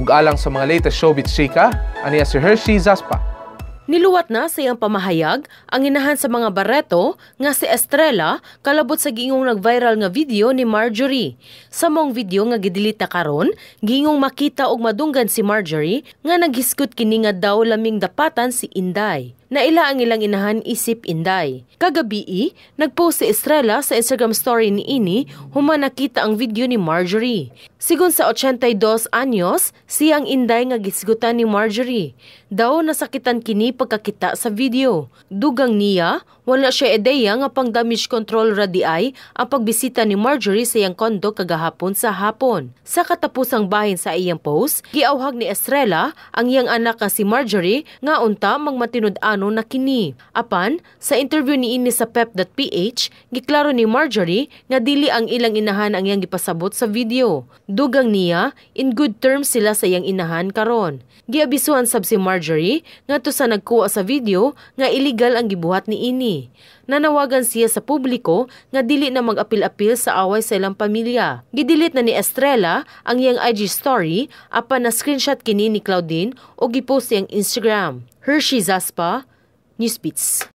ug alang sa mga latest showbiz chika aniya si Hershey Zaspa. Niluwat na sa iyang pamahayag ang inahan sa mga bareto nga si Estrella kalabot sa gingong nag-viral nga video ni Marjorie. Sa mong video nga gidilita karon, gingong makita og madunggan si Marjorie nga naghiskot kini nga daw laming dapatan si Inday na ila ang ilang inahan isip inday. Kagabi, nagpost si Estrella sa Instagram story ni Ini human nakita ang video ni Marjorie. Sigon sa 82 anyos, siyang inday nga gisgutan ni Marjorie. Daw nasakitan kini pagkakita sa video. Dugang niya, wala siya ideya nga pang damage control radiay ang pagbisita ni Marjorie sa iyang kondo kagahapon sa hapon. Sa katapusang bahin sa iyang post, giawhag ni Estrella ang iyang anak nga si Marjorie nga unta magmatinud an plano na kini. Apan, sa interview ni ini sa pep.ph, giklaro ni Marjorie nga dili ang ilang inahan ang iyang gipasabot sa video. Dugang niya, in good terms sila sa iyang inahan karon. Giabisuhan sab si Marjorie ngadto sa nagkuha sa video nga illegal ang gibuhat ni ini. Nanawagan siya sa publiko nga dili na mag-apil-apil sa away sa ilang pamilya. Gidilit na ni Estrella ang iyang IG story apan na screenshot kini ni Claudine o gipost iyang Instagram. Hershey Zaspa, Newsbeats